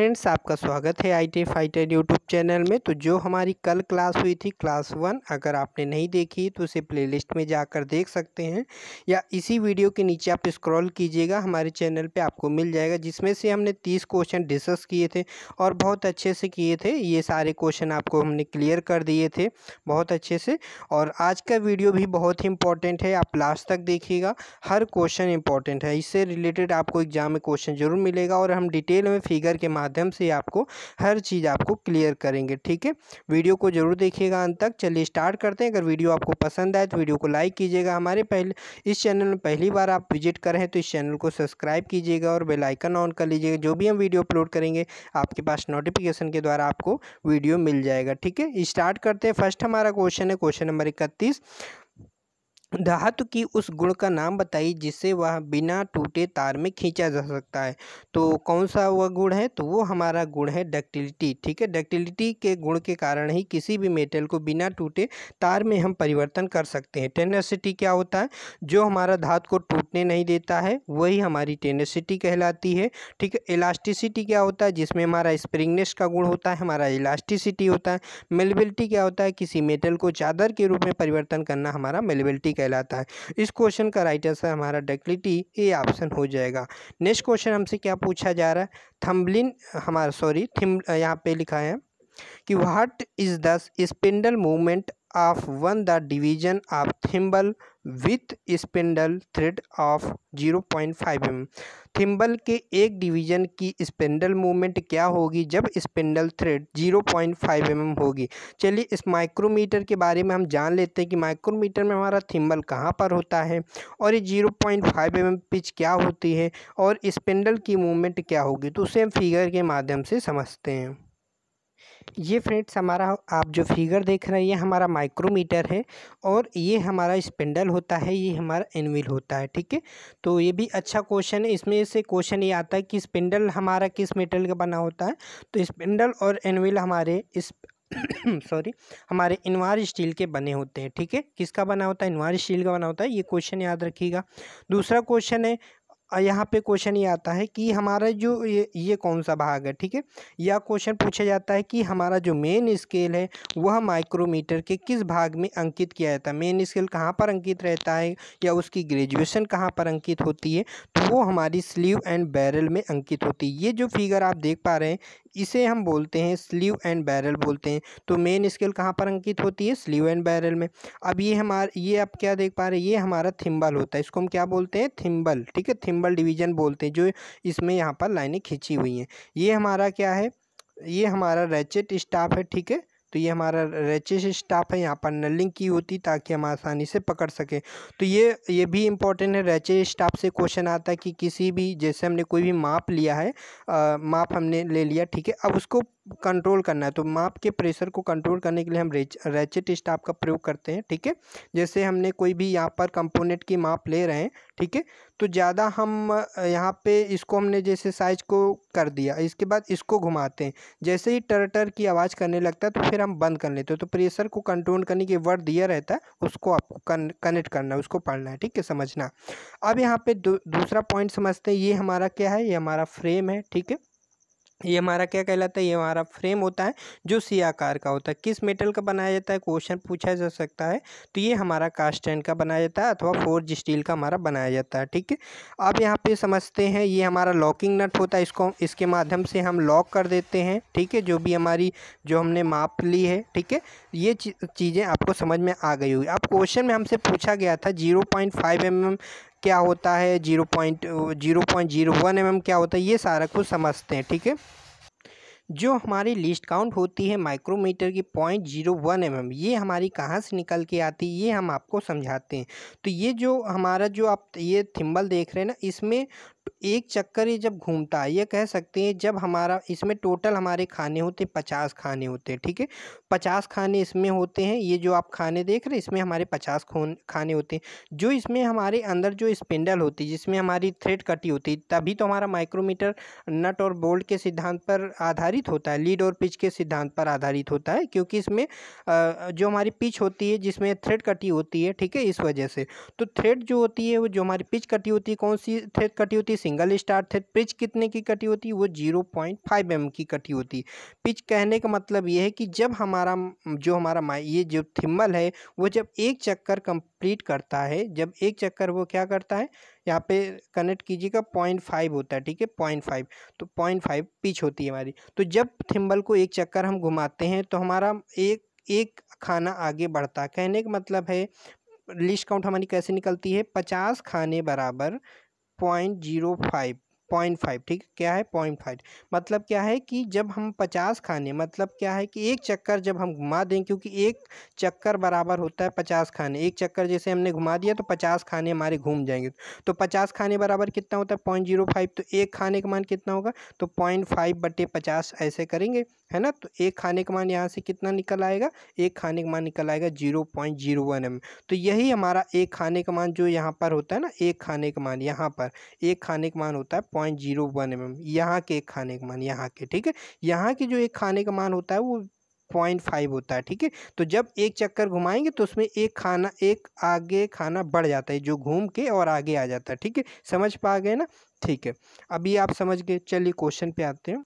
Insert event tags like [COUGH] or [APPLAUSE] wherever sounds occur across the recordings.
friends आपका स्वागत है I T fighter YouTube channel में तो जो हमारी कल क्लास हुई थी क्लास वन अगर आपने नहीं देखी तो उसे प्लेलिस्ट में जाकर देख सकते हैं या इसी वीडियो के नीचे आप स्क्रॉल कीजिएगा हमारे चैनल पे आपको मिल जाएगा जिसमें से हमने तीस क्वेश्चन डिस्कस किए थे और बहुत अच्छे से किए थे ये सारे क्वेश्चन आपको हमने क्लियर कर दिए थे बहुत अच्छे से और आज का वीडियो भी बहुत ही इंपॉर्टेंट है आप लास्ट तक देखिएगा हर क्वेश्चन इंपॉर्टेंट है इससे रिलेटेड आपको एग्जाम में क्वेश्चन जरूर मिलेगा और हम डिटेल में फिगर के माध्यम माध्यम से आपको हर चीज़ आपको क्लियर करेंगे ठीक है वीडियो को जरूर देखिएगा अंत तक चलिए स्टार्ट करते हैं अगर वीडियो आपको पसंद आए तो वीडियो को लाइक कीजिएगा हमारे पहले इस चैनल में पहली बार आप विजिट करें तो इस चैनल को सब्सक्राइब कीजिएगा और बेलाइकन ऑन कर लीजिएगा जो भी हम वीडियो अपलोड करेंगे आपके पास नोटिफिकेशन के द्वारा आपको वीडियो मिल जाएगा ठीक है स्टार्ट करते हैं फर्स्ट हमारा क्वेश्चन है क्वेश्चन नंबर इकतीस धातु की उस गुण का नाम बताइए जिससे वह बिना टूटे तार में खींचा जा सकता है तो कौन सा वह गुण है तो वो हमारा गुण है डक्टिलिटी ठीक है डक्टिलिटी के गुण के कारण ही किसी भी मेटल को बिना टूटे तार में हम परिवर्तन कर सकते हैं टेनेसिटी क्या होता है जो हमारा धातु को टूटने नहीं देता है वही हमारी टेनेसिटी कहलाती है ठीक है इलास्टिसिटी क्या होता है जिसमें हमारा स्प्रिंगनेस का गुण होता है हमारा इलास्टिसिटी होता है मेलेबिलिटी क्या होता है किसी मेटल को चादर के रूप में परिवर्तन करना हमारा मेलेबिलिटी कहलाता है इस क्वेश्चन का राइट आंसर हमारा डक्लिटी ए ऑप्शन हो जाएगा नेक्स्ट क्वेश्चन हमसे क्या पूछा जा रहा है थम्बलिन हमारा सॉरी थिम यहाँ पे लिखा है कि what is the spindle movement of one the division of thimble with spindle thread of zero point five M thimble के एक डिवीजन की स्पेंडल मूवमेंट क्या होगी जब spindle thread zero point M M होगी चलिए इस माइक्रोमीटर के बारे में हम जान लेते हैं कि माइक्रोमीटर में हमारा थिम्बल कहाँ पर होता है और ये zero point M M pitch क्या होती है और स्पेंडल की मूवमेंट क्या होगी तो उसे हम फिगर के माध्यम से समझते हैं ये फ्रेंड्स हमारा आप जो फिगर देख रहे हैं ये हमारा माइक्रोमीटर है और ये हमारा स्पिंडल होता है ये हमारा एनविल होता है ठीक है तो ये भी अच्छा क्वेश्चन है इसमें से क्वेश्चन ये आता है कि स्पिंडल हमारा किस मेटल का बना होता है तो स्पिंडल और एनविल हमारे इस [COUGHS] सॉरी हमारे इनवार स्टील के बने होते हैं ठीक है किसका बना होता है इनवार स्टील का बना होता है ये क्वेश्चन याद रखिएगा दूसरा क्वेश्चन है यहाँ पे क्वेश्चन ये आता है कि हमारा जो ये ये कौन सा भाग है ठीक है या क्वेश्चन पूछा जाता है कि हमारा जो मेन स्केल है वह माइक्रोमीटर के किस भाग में अंकित किया जाता है मेन स्केल कहाँ पर अंकित रहता है या उसकी ग्रेजुएशन कहाँ पर अंकित होती है तो वो हमारी स्लीव एंड बैरल में अंकित होती है ये जो फिगर आप देख पा रहे हैं इसे हम बोलते हैं स्लीव एंड बैरल बोलते हैं तो मेन स्केल कहाँ पर अंकित होती है स्लीव एंड बैरल में अब ये हमारा ये आप क्या देख पा रहे हैं ये हमारा थिम्बल होता है इसको हम क्या बोलते हैं थिम्बल ठीक है थिम्बल सिंबल डिवीजन बोलते हैं जो इसमें यहाँ पर लाइनें खींची हुई हैं ये हमारा क्या है ये हमारा रेचेट स्टाफ है ठीक है तो ये हमारा रेचेस स्टाफ है यहाँ पर नलिंग की होती ताकि हम आसानी से पकड़ सकें तो ये ये भी इम्पोर्टेंट है रेचे स्टाफ से क्वेश्चन आता है कि किसी भी जैसे हमने कोई भी माप लिया है आ, माप हमने ले लिया ठीक है अब उसको कंट्रोल करना है तो माप के प्रेशर को कंट्रोल करने के लिए हम रेचिट स्टाफ का प्रयोग करते हैं ठीक है जैसे हमने कोई भी यहाँ पर कंपोनेंट की माप ले रहे हैं ठीक है तो ज़्यादा हम यहाँ पे इसको हमने जैसे साइज को कर दिया इसके बाद इसको घुमाते हैं जैसे ही टर टर की आवाज़ करने लगता है तो फिर हम बंद कर लेते हैं तो प्रेशर को कंट्रोल करने के वर्ड दिया रहता है उसको आपको कनेक्ट करना है उसको पढ़ना है ठीक है समझना अब यहाँ पर दूसरा पॉइंट समझते हैं ये हमारा क्या है ये हमारा फ्रेम है ठीक है ये हमारा क्या कहलाता है ये हमारा फ्रेम होता है जो सी आकार का होता है किस मेटल का बनाया जाता है क्वेश्चन पूछा जा सकता है तो ये हमारा कास्टैंड का बनाया जाता है अथवा फोर्ज स्टील का हमारा बनाया जाता है ठीक है अब यहाँ पे समझते हैं ये हमारा लॉकिंग नट होता है इसको इसके माध्यम से हम लॉक कर देते हैं ठीक है जो भी हमारी जो हमने माप ली है ठीक है ये चीज़ें आपको समझ में आ गई होगी अब क्वेश्चन में हमसे पूछा गया था zero point five M M क्या होता है zero point zero point zero one M क्या होता है ये सारा कुछ समझते हैं ठीक है जो हमारी लिस्ट काउंट होती है माइक्रोमीटर की पॉइंट जीरो वन एम ये हमारी कहाँ से निकल के आती है ये हम आपको समझाते हैं तो ये जो हमारा जो आप ये थिम्बल देख रहे हैं ना इसमें एक चक्कर ये जब घूमता है ये कह सकते हैं जब हमारा इसमें टोटल हमारे खाने होते पचास खाने होते हैं ठीक है पचास खाने इसमें होते हैं ये जो आप खाने देख रहे हैं इसमें हमारे पचास खाने होते हैं जो इसमें हमारे अंदर जो स्पिंडल होती है जिसमें हमारी थ्रेड कटी होती है तभी तो हमारा माइक्रोमीटर नट और बोल्ट के सिद्धांत पर आधारित होता है लीड और पिच के सिद्धांत पर आधारित होता है क्योंकि इसमें जो हमारी पिच होती है जिसमें थ्रेड कटी होती है ठीक है इस वजह से तो थ्रेड जो होती है वो जो हमारी पिच कटी होती है कौन सी थ्रेड कटी होती है सिंगल स्टार थ्रेड पिच कितने की कटी होती है वो जीरो पॉइंट फाइव एम की कटी होती है पिच कहने का मतलब ये है कि जब हमारा जो हमारा ये जो थिम्बल है वो जब एक चक्कर कंप्लीट करता है जब एक चक्कर वो क्या करता है यहाँ पे कनेक्ट कीजिएगा पॉइंट फाइव होता है ठीक है पॉइंट फाइव तो पॉइंट फाइव पिच होती है हमारी तो जब थिम्बल को एक चक्कर हम घुमाते हैं तो हमारा एक एक खाना आगे बढ़ता कहने का मतलब है लिस्ट काउंट हमारी कैसे निकलती है पचास खाने बराबर point zero five point five ठीक क्या है पॉइंट फाइव मतलब क्या है कि जब हम पचास खाने मतलब क्या है कि एक चक्कर जब हम घुमा दें क्योंकि एक चक्कर बराबर होता है पचास खाने एक चक्कर जैसे हमने घुमा दिया तो पचास खाने हमारे घूम जाएंगे तो पचास खाने बराबर कितना होता है पॉइंट जीरो फाइव तो एक खाने का मान कितना होगा तो पॉइंट फाइव बटे पचास ऐसे करेंगे है ना तो एक खाने का मान यहाँ से कितना निकल आएगा एक खाने का मान निकल आएगा zero point zero one M तो यही हमारा एक खाने का मान जो यहाँ पर होता है ना एक खाने का मान यहाँ पर एक खाने का मान होता है point zero one M M यहाँ के एक खाने का मान यहाँ के ठीक है यहाँ के जो एक खाने का मान होता है वो पॉइंट फाइव होता है ठीक है तो जब एक चक्कर घुमाएंगे तो उसमें एक खाना एक आगे खाना बढ़ जाता है जो घूम के और आगे आ जाता है ठीक है समझ पा गए ना ठीक है अभी आप समझ गए चलिए क्वेश्चन पे आते हैं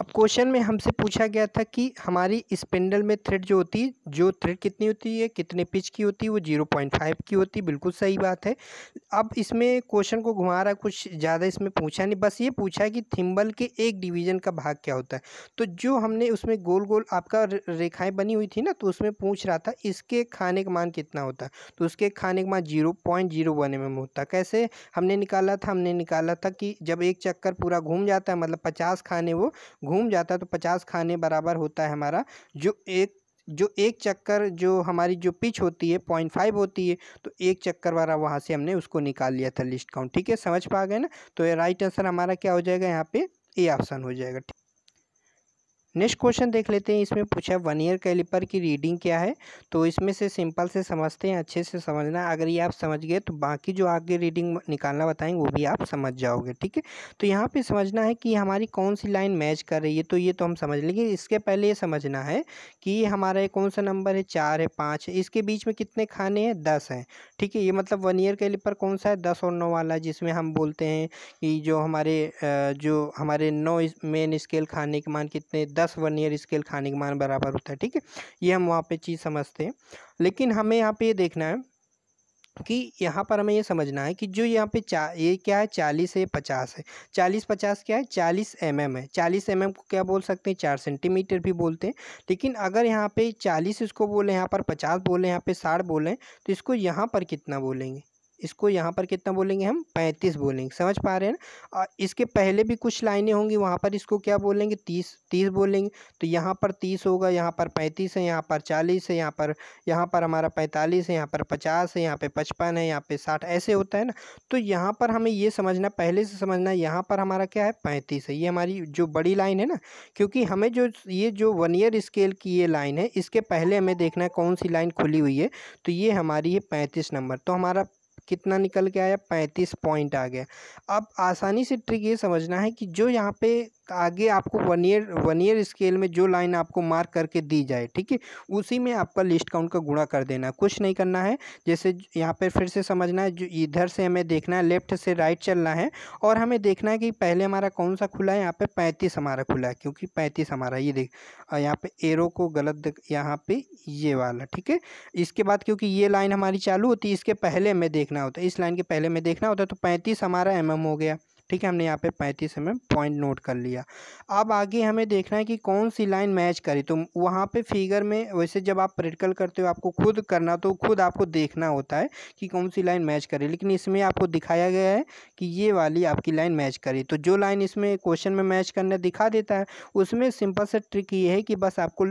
अब क्वेश्चन में हमसे पूछा गया था कि हमारी स्पेंडल में थ्रेड जो होती है जो थ्रेड कितनी होती है कितने पिच की होती है वो जीरो पॉइंट फाइव की होती है बिल्कुल सही बात है अब इसमें क्वेश्चन को घुमा रहा कुछ ज़्यादा इसमें पूछा नहीं बस ये पूछा है कि थिम्बल के एक डिवीजन का भाग क्या होता है तो जो हमने उसमें गोल गोल आपका रेखाएँ बनी हुई थी ना तो उसमें पूछ रहा था इसके खाने का मान कितना होता है तो उसके खाने का मान zero point zero one M M होता कैसे हमने निकाला था हमने निकाला था कि जब एक चक्कर पूरा घूम जाता है मतलब पचास खाने वो घूम जाता है तो पचास खाने बराबर होता है हमारा जो एक जो एक चक्कर जो हमारी जो पिच होती है पॉइंट फाइव होती है तो एक चक्कर वाला वहाँ से हमने उसको निकाल लिया था लिस्ट काउंट ठीक है समझ पा गए ना तो ये राइट आंसर हमारा क्या हो जाएगा यहाँ पे ए ऑप्शन हो जाएगा नेक्स्ट क्वेश्चन देख लेते हैं इसमें पूछा वन ईयर कैलिपर की रीडिंग क्या है तो इसमें से सिंपल से समझते हैं अच्छे से समझना अगर ये आप समझ गए तो बाकी जो आगे रीडिंग निकालना बताएंगे वो भी आप समझ जाओगे ठीक है तो यहाँ पे समझना है कि हमारी कौन सी लाइन मैच कर रही है तो ये तो हम समझ लेंगे इसके पहले ये समझना है कि हमारा कौन सा नंबर है चार है पाँच है इसके बीच में कितने खाने हैं दस हैं ठीक है ये मतलब वन ईयर कैलिपर कौन सा है दस और नौ वाला जिसमें हम बोलते हैं कि जो हमारे जो हमारे नौ मेन स्केल खाने के मान कितने दस प्लस वन ईयर स्केल खाने के मान बराबर होता है ठीक है ये हम वहाँ पे चीज़ समझते हैं लेकिन हमें यहाँ पे ये देखना है कि यहाँ पर हमें ये समझना है कि जो यहाँ पे चा ये क्या है चालीस है पचास है चालीस पचास क्या है चालीस एम mm है चालीस एम mm को क्या बोल सकते हैं चार सेंटीमीटर भी बोलते हैं लेकिन अगर यहाँ पे चालीस इसको बोलें यहाँ पर पचास बोलें यहाँ पे साठ बोलें तो इसको यहाँ पर कितना बोलेंगे इसको यहाँ पर कितना बोलेंगे हम पैंतीस बोलेंगे समझ पा रहे हैं ना इसके पहले भी कुछ लाइनें होंगी वहाँ पर इसको क्या बोलेंगे तीस तीस बोलेंगे तो यहाँ पर तीस होगा यहाँ पर पैंतीस है यहाँ पर चालीस है यहाँ पर यहाँ पर हमारा पैंतालीस है यहाँ पर पचास है यहाँ पर पचपन है यहाँ पर साठ ऐसे होता है ना तो यहाँ पर हमें ये समझना पहले से समझना यहाँ पर हमारा क्या है पैंतीस है ये हमारी जो बड़ी लाइन है ना क्योंकि हमें जो ये जो वन ईयर स्केल की ये लाइन है इसके पहले हमें देखना है कौन सी लाइन खुली हुई है तो ये हमारी है पैंतीस नंबर तो हमारा कितना निकल के आया पैंतीस पॉइंट आ गया अब आसानी से ट्रिक ये समझना है कि जो यहाँ पे आगे आपको vernier vernier scale में जो लाइन आपको मार्क करके दी जाए ठीक है उसी में आपका लिस्ट काउंट का गुणा कर देना कुछ नहीं करना है जैसे यहाँ पर फिर से समझना है जो इधर से हमें देखना है लेफ्ट से राइट चलना है और हमें देखना है कि पहले हमारा कौन सा खुला है यहाँ पर पैंतीस हमारा खुला है क्योंकि पैंतीस हमारा ये देख यहाँ पर एरो को गलत यहाँ पर ये वाला ठीक है इसके बाद क्योंकि ये लाइन हमारी चालू होती है इसके पहले हमें देखना होता है इस लाइन के पहले में देखना होता है तो पैंतीस हमारा एम हो गया ठीक है हमने यहाँ पे पैंतीस एम पॉइंट नोट कर लिया अब आगे हमें देखना है कि कौन सी लाइन मैच करे तो वहाँ पे फिगर में वैसे जब आप प्रैक्टिकल करते हो आपको खुद करना तो खुद आपको देखना होता है कि कौन सी लाइन मैच करे लेकिन इसमें आपको दिखाया गया है कि ये वाली आपकी लाइन मैच करे तो जो लाइन इसमें क्वेश्चन में मैच करना दिखा देता है उसमें सिंपल से ट्रिक ये है कि बस आपको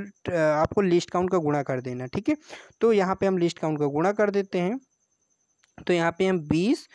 आपको लिस्ट काउंट का गुणा कर देना ठीक है तो यहाँ पर हम लिस्ट काउंट का गुणा कर देते हैं तो यहाँ पे हम बीस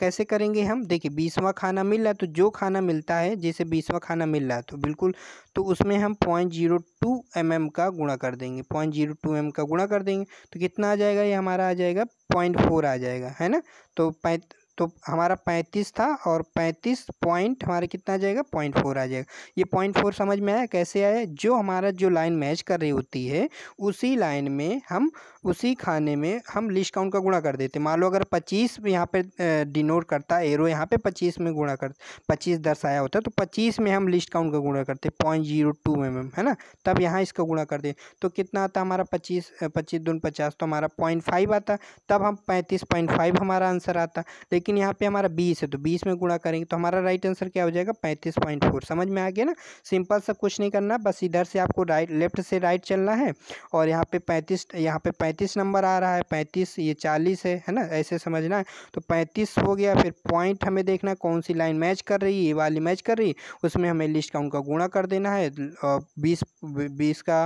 कैसे करेंगे हम देखिए बीसवा खाना मिल रहा है तो जो खाना मिलता है जैसे बीसवा खाना मिल रहा है तो बिल्कुल तो उसमें हम point zero two M M का गुणा कर देंगे पॉइंट जीरो टू एम का गुणा कर देंगे तो कितना आ जाएगा ये हमारा आ जाएगा पॉइंट फोर आ जाएगा है ना तो पैंत तो हमारा पैंतीस था और पैंतीस पॉइंट हमारा कितना आ जाएगा पॉइंट फोर आ जाएगा ये पॉइंट फोर समझ में आया कैसे आया जो हमारा जो लाइन मैच कर रही होती है उसी लाइन में हम उसी खाने में हम लिस्ट काउंट का गुणा कर देते मान लो अगर पच्चीस यहाँ पर डिनोट करता एरो यहाँ पे पच्चीस में गुणा कर पच्चीस दर्शाया होता तो पच्चीस में हम लिस्ट काउंट का गुणा करते point zero two M mm, M है ना तब यहाँ इसका गुणा कर दे तो कितना आता हमारा पच्चीस पच्चीस दून पचास तो हमारा पॉइंट फाइव आता तब हम पैंतीस पॉइंट फाइव हमारा आंसर आता लेकिन लेकिन यहाँ पे हमारा बीस है तो बीस में गुणा करेंगे तो हमारा राइट आंसर क्या हो जाएगा पैंतीस पॉइंट फोर समझ में आ गया ना सिंपल सा कुछ नहीं करना बस इधर से आपको राइट लेफ्ट से राइट चलना है और यहाँ पे पैंतीस यहाँ पे पैंतीस नंबर आ रहा है पैंतीस ये चालीस है है ना ऐसे समझना है तो पैंतीस हो गया फिर पॉइंट हमें देखना कौन सी लाइन मैच कर रही है ये वाली मैच कर रही उसमें हमें लिस्ट काउंट का गुणा कर देना है बीस बीस का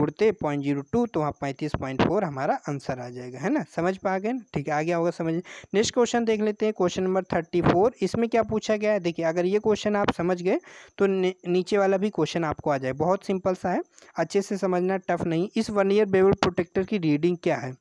गुड़ते पॉइंट जीरो टू तो वहाँ पैंतीस पॉइंट फोर हमारा आंसर आ जाएगा है ना समझ पा गए ठीक है आ गया होगा समझ नेक्स्ट क्वेश्चन देख लेते हैं क्वेश्चन नंबर थर्टी फोर इसमें क्या पूछा गया है देखिए अगर ये क्वेश्चन आप समझ गए तो नीचे वाला भी क्वेश्चन आपको आ जाए बहुत सिंपल सा है अच्छे से समझना टफ नहीं इस वन ईयर बेबल प्रोटेक्टर की रीडिंग क्या है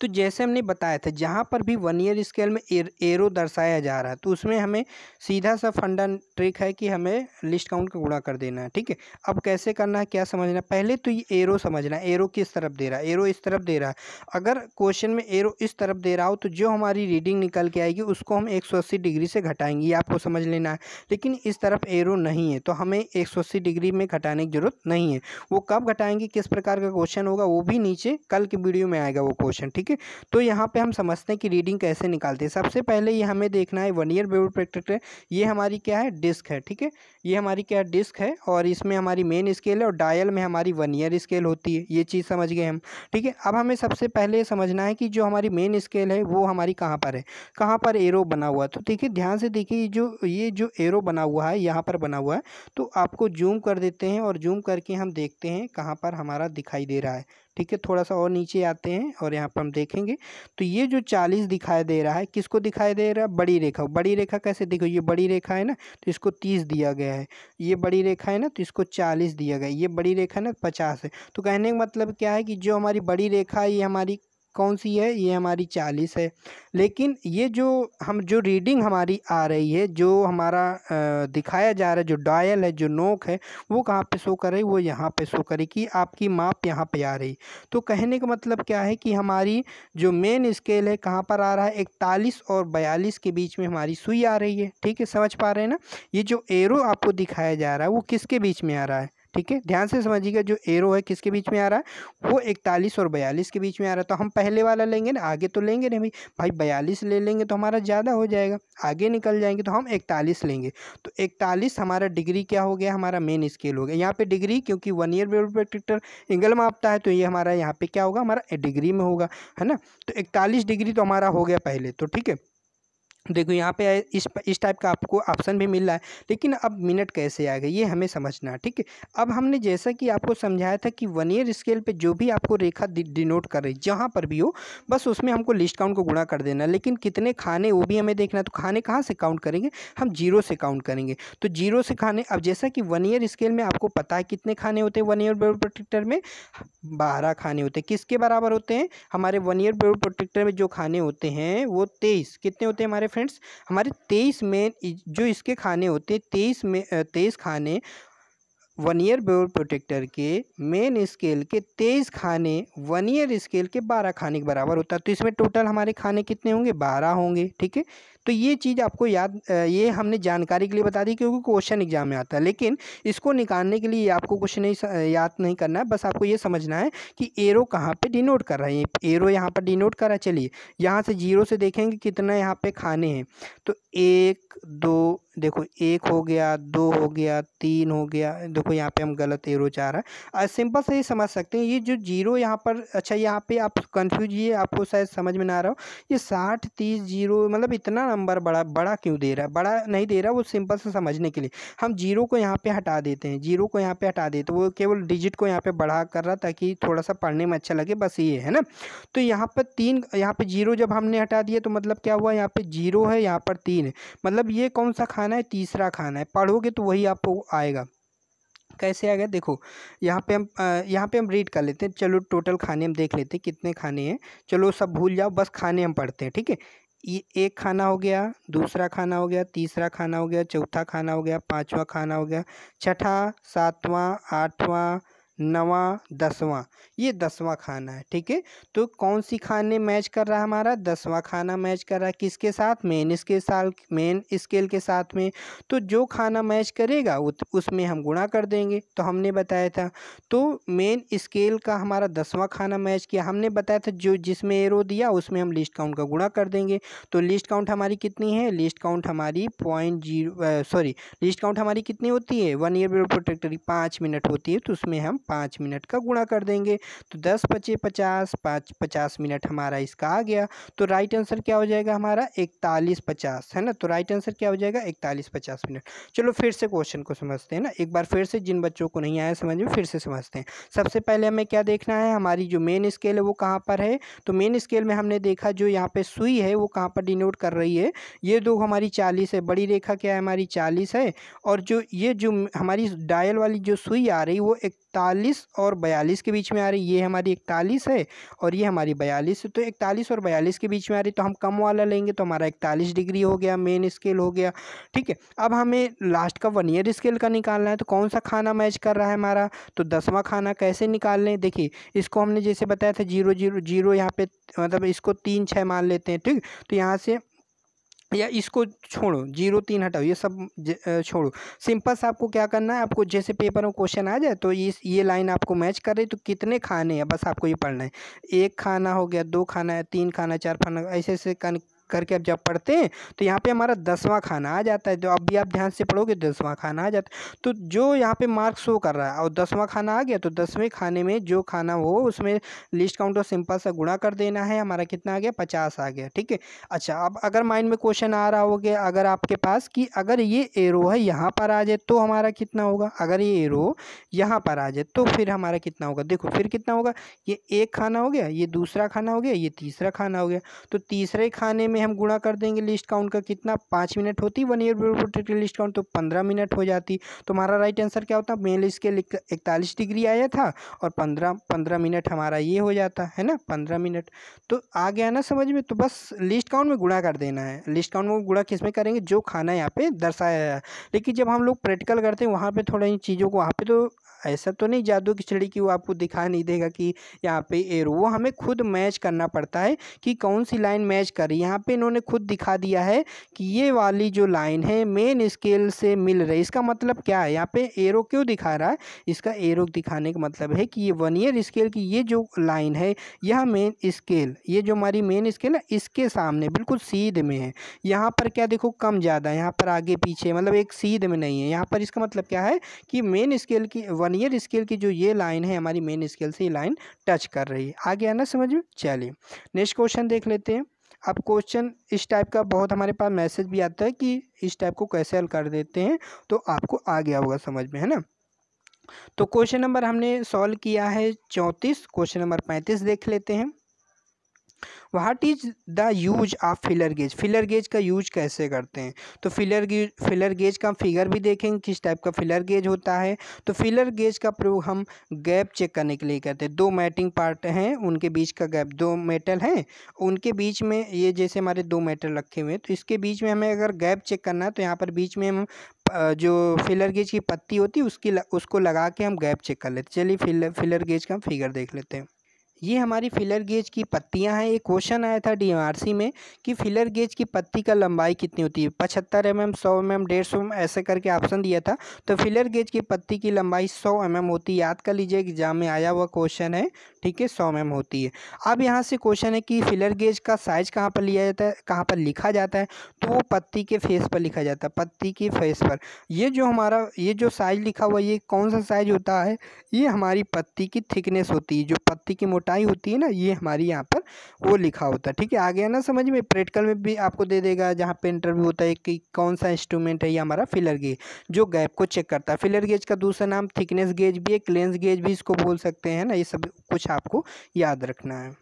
तो जैसे हमने बताया था जहाँ पर भी वन ईयर स्केल में एर, एरो दर्शाया जा रहा है तो उसमें हमें सीधा सा फंडा ट्रिक है कि हमें लिस्ट काउंट का गुणा कर देना है ठीक है अब कैसे करना है क्या समझना पहले तो ये एरो समझना एरो किस तरफ दे रहा है एरो इस तरफ दे रहा है अगर क्वेश्चन में एरो इस तरफ दे रहा हो तो जो हमारी रीडिंग निकल के आएगी उसको हम एक डिग्री से घटाएंगे ये आपको समझ लेना है लेकिन इस तरफ एरो नहीं है तो हमें एक डिग्री में घटाने की जरूरत नहीं है वो कब घटाएंगे किस प्रकार का क्वेश्चन होगा वो भी नीचे कल के वीडियो में आएगा वो क्वेश्चन क्वेश्चन ठीक है तो यहाँ पे हम समझते हैं कि रीडिंग कैसे निकालते हैं सबसे पहले ये हमें देखना है वन ईयर बेबल प्रोटेक्टर ये हमारी क्या है डिस्क है ठीक है ये हमारी क्या डिस्क है और इसमें हमारी मेन स्केल है और डायल में हमारी वन ईयर स्केल होती है ये चीज़ समझ गए हम ठीक है अब हमें सबसे पहले समझना है कि जो हमारी मेन स्केल है वो हमारी कहाँ पर है कहाँ पर एरो बना हुआ तो देखिए ध्यान से देखिए जो ये जो एरो बना हुआ है यहाँ पर बना हुआ है तो आपको जूम कर देते हैं और जूम करके हम देखते हैं कहाँ पर हमारा दिखाई दे रहा है ठीक है थोड़ा सा और नीचे आते हैं और यहाँ पर हम देखेंगे तो ये जो चालीस दिखाई दे रहा है किसको दिखाई दे रहा है बड़ी रेखा बड़ी रेखा कैसे देखो ये बड़ी रेखा है ना तो इसको तीस दिया गया है ये बड़ी रेखा है ना तो इसको चालीस दिया गया है ये बड़ी रेखा ना तो पचास है तो कहने का मतलब क्या है कि जो हमारी बड़ी रेखा है ये हमारी कौन सी है ये हमारी चालीस है लेकिन ये जो हम जो रीडिंग हमारी आ रही है जो हमारा दिखाया जा रहा है जो डायल है जो नोक है वो कहाँ पे शो कर रही वो यहाँ पे शो कि आपकी माप यहाँ पे आ रही तो कहने का मतलब क्या है कि हमारी जो मेन स्केल है कहाँ पर आ रहा है इकतालीस और बयालीस के बीच में हमारी सुई आ रही है ठीक है समझ पा रहे हैं ना ये जो एरो आपको दिखाया जा रहा है वो किसके बीच में आ रहा है ठीक है ध्यान से समझिएगा जो एरो है किसके बीच में आ रहा है वो इकतालीस और बयालीस के बीच में आ रहा है तो हम पहले वाला लेंगे ना आगे तो लेंगे नहीं भाई भाई बयालीस ले लेंगे तो हमारा ज़्यादा हो जाएगा आगे निकल जाएंगे तो हम इकतालीस लेंगे तो इकतालीस हमारा डिग्री क्या हो गया हमारा मेन स्केल हो गया यहाँ पर डिग्री क्योंकि वन ईयर प्रोटेक्टर एंगल मापता है तो ये हमारा यहाँ पर क्या होगा हमारा डिग्री में होगा है ना तो इकतालीस डिग्री तो हमारा हो गया पहले तो ठीक है देखो यहाँ पे इस इस टाइप का आपको ऑप्शन भी मिल रहा है लेकिन अब मिनट कैसे आएगा ये हमें समझना है ठीक है अब हमने जैसा कि आपको समझाया था कि वन ईयर स्केल पे जो भी आपको रेखा डिनोट कर रही जहाँ पर भी हो बस उसमें हमको लिस्ट काउंट को गुणा कर देना लेकिन कितने खाने वो भी हमें देखना तो खाने कहाँ से काउंट करेंगे हम जीरो से काउंट करेंगे तो जीरो से खाने अब जैसा कि वन ईयर स्केल में आपको पता है कितने खाने होते हैं वन ईयर बेड प्रोटेक्टर में बारह खाने होते हैं किसके बराबर होते हैं हमारे वन ईयर बेड प्रोटेक्टर में जो खाने होते हैं वो तेईस कितने होते हैं हमारे फ्रेंड्स हमारे तेईस में जो इसके खाने होते हैं तेईस में तेईस खाने वन ईयर बेल प्रोटेक्टर के मेन स्केल के तेईस खाने वन ईयर स्केल के बारह खाने के बराबर होता है तो इसमें टोटल हमारे खाने कितने होंगे बारह होंगे ठीक है तो ये चीज़ आपको याद ये हमने जानकारी के लिए बता दी क्योंकि क्वेश्चन एग्जाम में आता है लेकिन इसको निकालने के लिए आपको कुछ नहीं याद नहीं करना है बस आपको ये समझना है कि एरो कहाँ पर डिनोट कर रहा है एरो यहाँ पर डिनोट कर रहा है चलिए यहाँ से जीरो से देखेंगे कितना यहाँ पर खाने हैं तो एक दो देखो एक हो गया दो हो गया तीन हो गया देखो यहाँ पे हम गलत एरो चाह रहा है सिंपल से ये समझ सकते हैं ये जो जीरो यहाँ पर अच्छा यहाँ पे आप कन्फ्यूज ये आपको शायद समझ में ना रहा हो ये साठ तीस जीरो मतलब इतना नंबर बड़ा बड़ा क्यों दे रहा है बड़ा नहीं दे रहा वो सिंपल से समझने के लिए हम जीरो को यहाँ पर हटा देते हैं जीरो को यहाँ पर हटा देते तो वो केवल डिजिट को यहाँ पर बढ़ा कर रहा ताकि थोड़ा सा पढ़ने में अच्छा लगे बस ये है ना तो यहाँ पर तीन यहाँ पर जीरो जब हमने हटा दिया तो मतलब क्या हुआ यहाँ पर जीरो है यहाँ पर तीन है मतलब ये कौन सा खाना है तीसरा खाना है पढ़ोगे तो वही आपको आएगा कैसे आ गया देखो यहाँ पे हम यहाँ पे हम रीड कर लेते हैं चलो टोटल खाने हम देख लेते हैं कितने खाने हैं चलो सब भूल जाओ बस खाने हम पढ़ते हैं ठीक है एक खाना हो गया दूसरा खाना हो गया तीसरा खाना हो गया चौथा खाना हो गया पांचवा खाना हो गया छठा सातवां आठवां नवा दसवां ये दसवां खाना है ठीक है तो कौन सी खाने मैच कर रहा है हमारा दसवां खाना मैच कर रहा है किसके साथ मेन इसके साथ मेन स्केल के साथ में तो जो खाना मैच करेगा उसमें हम गुणा कर देंगे तो हमने बताया था तो मेन स्केल का हमारा दसवां खाना मैच किया हमने बताया था जो जिसमें एरो दिया उसमें हम लिस्ट काउंट का गुणा कर देंगे तो लिस्ट काउंट हमारी कितनी है लिस्ट काउंट हमारी point zero sorry least count हमारी कितनी होती है वन ईयर प्रोटेक्टरी पाँच मिनट होती है तो उसमें हम पाँच मिनट का गुणा कर देंगे तो दस पचे पचास पाँच पचास मिनट हमारा इसका आ गया तो राइट आंसर क्या हो जाएगा हमारा इकतालीस पचास है ना तो राइट आंसर क्या हो जाएगा इकतालीस पचास मिनट चलो फिर से क्वेश्चन को समझते हैं ना एक बार फिर से जिन बच्चों को नहीं आया समझ में फिर से समझते हैं सबसे पहले हमें क्या देखना है हमारी जो मेन स्केल है वो कहाँ पर है तो मेन स्केल में हमने देखा जो यहाँ पर सुई है वो कहाँ पर डिनोट कर रही है ये दो हमारी चालीस है बड़ी रेखा क्या है हमारी चालीस है और जो ये जो हमारी डायल वाली जो सुई आ रही वो इकतालीस इकतालीस और बयालीस के बीच में आ रही ये हमारी इकतालीस है और ये हमारी बयालीस तो इकतालीस और बयालीस के बीच में आ रही तो हम कम वाला लेंगे तो हमारा इकतालीस डिग्री हो गया मेन स्केल हो गया ठीक है अब हमें लास्ट का वन ईयर स्केल का निकालना है तो कौन सा खाना मैच कर रहा है हमारा तो दसवां खाना कैसे निकाल लें देखिए इसको हमने जैसे बताया था जीरो जीरो जीरो यहाँ पे मतलब इसको तीन छः मान लेते हैं ठीक तो यहाँ से या इसको छोड़ो जीरो तीन हटाओ ये सब छोड़ो सिंपल से आपको क्या करना है आपको जैसे पेपर में क्वेश्चन आ जाए तो इस ये लाइन आपको मैच कर रही तो कितने खाने हैं बस आपको ये पढ़ना है एक खाना हो गया दो खाना है तीन खाना चार खाना ऐसे ऐसे करके अब जब पढ़ते हैं तो यहाँ पे हमारा दसवां खाना आ जाता है तो अब भी आप ध्यान से पढ़ोगे दसवां खाना आ जाता है तो जो यहाँ पे मार्क शो कर रहा है और दसवां खाना आ गया तो दसवें खाने में जो खाना हो उसमें लिस्ट काउंटर सिंपल सा गुणा कर देना है हमारा कितना आ गया पचास आ गया ठीक है अच्छा अब अगर माइंड में क्वेश्चन आ रहा हो अगर आपके पास कि अगर ये एरो है यहाँ पर आ जाए तो हमारा कितना होगा अगर ये एरो यहाँ पर आ जाए तो फिर हमारा कितना होगा देखो फिर कितना होगा ये एक खाना हो गया ये दूसरा खाना हो गया ये तीसरा खाना हो गया तो तीसरे खाने में में हम गुणा कर देंगे लिस्ट काउंट का कितना पाँच मिनट होती वन ईयर प्रोटेक्ट की लिस्ट काउंट तो पंद्रह मिनट हो जाती तो हमारा राइट आंसर क्या होता मेल इसके इकतालीस डिग्री आया था और पंद्रह पंद्रह मिनट हमारा ये हो जाता है ना पंद्रह मिनट तो आ गया ना समझ में तो बस लिस्ट काउंट में गुणा कर देना है लिस्ट काउंट में गुणा किस में करेंगे जो खाना यहाँ पे दर्शाया है लेकिन जब हम लोग प्रैक्टिकल करते हैं वहाँ पर थोड़ा इन चीज़ों को वहाँ पर तो ऐसा तो नहीं जादू की चिड़ी कि वो आपको दिखा नहीं देगा कि यहाँ पे एरो वो हमें खुद मैच करना पड़ता है कि कौन सी लाइन मैच कर रही है यहाँ पे इन्होंने खुद दिखा दिया है कि ये वाली जो लाइन है मेन स्केल से मिल रही है इसका मतलब क्या है यहाँ पे एरो क्यों दिखा रहा है इसका एरो दिखाने का मतलब है कि ये वन ईयर स्केल की ये जो लाइन है यह मेन स्केल ये जो हमारी मेन स्केल है इसके सामने बिल्कुल सीध में है यहाँ पर क्या देखो कम ज़्यादा यहाँ पर आगे पीछे मतलब एक सीध में नहीं है यहाँ पर इसका मतलब क्या है कि मेन स्केल की वन वन ईयर स्केल की जो ये लाइन है हमारी मेन स्केल से ये लाइन टच कर रही है आगे आना समझ में चलिए नेक्स्ट क्वेश्चन देख लेते हैं अब क्वेश्चन इस टाइप का बहुत हमारे पास मैसेज भी आता है कि इस टाइप को कैसे हल कर देते हैं तो आपको आ गया होगा समझ में है ना तो क्वेश्चन नंबर हमने सॉल्व किया है चौंतीस क्वेश्चन नंबर पैंतीस देख लेते हैं what is the use of feeler gauge feeler gauge का यूज कैसे करते हैं तो फिलर गेज फिलर गेज का हम फिगर भी देखेंगे किस टाइप का फिलर गेज होता है तो फिलर गेज का प्रयोग हम गैप चेक करने के लिए करते हैं दो मैटिंग पार्ट हैं उनके बीच का गैप दो मेटल हैं उनके बीच में ये जैसे हमारे दो मेटल रखे हुए हैं तो इसके बीच में हमें अगर गैप चेक करना है तो यहाँ पर बीच में हम जो फिलर गेज की पत्ती होती है उसकी उसको लगा के हम गैप चेक कर लेते चलिए फिलर फिलर गेज का हम फिगर देख लेते हैं ये हमारी फिलर गेज की पत्तियां हैं ये क्वेश्चन आया था डीएमआरसी में कि फिलर गेज की पत्ती का लंबाई कितनी होती है पचहत्तर एम एम सौ एम एम डेढ़ सौ एम ऐसे करके ऑप्शन दिया था तो फिलर गेज की पत्ती की लंबाई सौ एम एम होती है याद कर लीजिए एग्जाम में आया हुआ क्वेश्चन है ठीक है सौ एम होती है अब यहाँ से क्वेश्चन है कि फिलर गेज का साइज़ कहाँ पर लिया जाता है कहाँ पर लिखा जाता है तो वो पत्ती के फेस पर लिखा जाता है पत्ती के फेस पर ये जो हमारा ये जो साइज़ लिखा हुआ ये कौन सा साइज़ होता है ये हमारी पत्ती की थिकनेस होती है जो पत्ती की मोटाई होती है ना ये हमारी यहाँ पर वो लिखा होता है ठीक है आ गया ना समझ में प्रैक्टिकल में भी आपको दे देगा जहाँ पे इंटरव्यू होता है कि कौन सा इंस्ट्रूमेंट है ये हमारा फिलर गेज जो गैप को चेक करता है फिलर गेज का दूसरा नाम थिकनेस गेज भी है क्लेंस गेज भी इसको बोल सकते हैं ना ये सब कुछ हमेशा आपको याद रखना है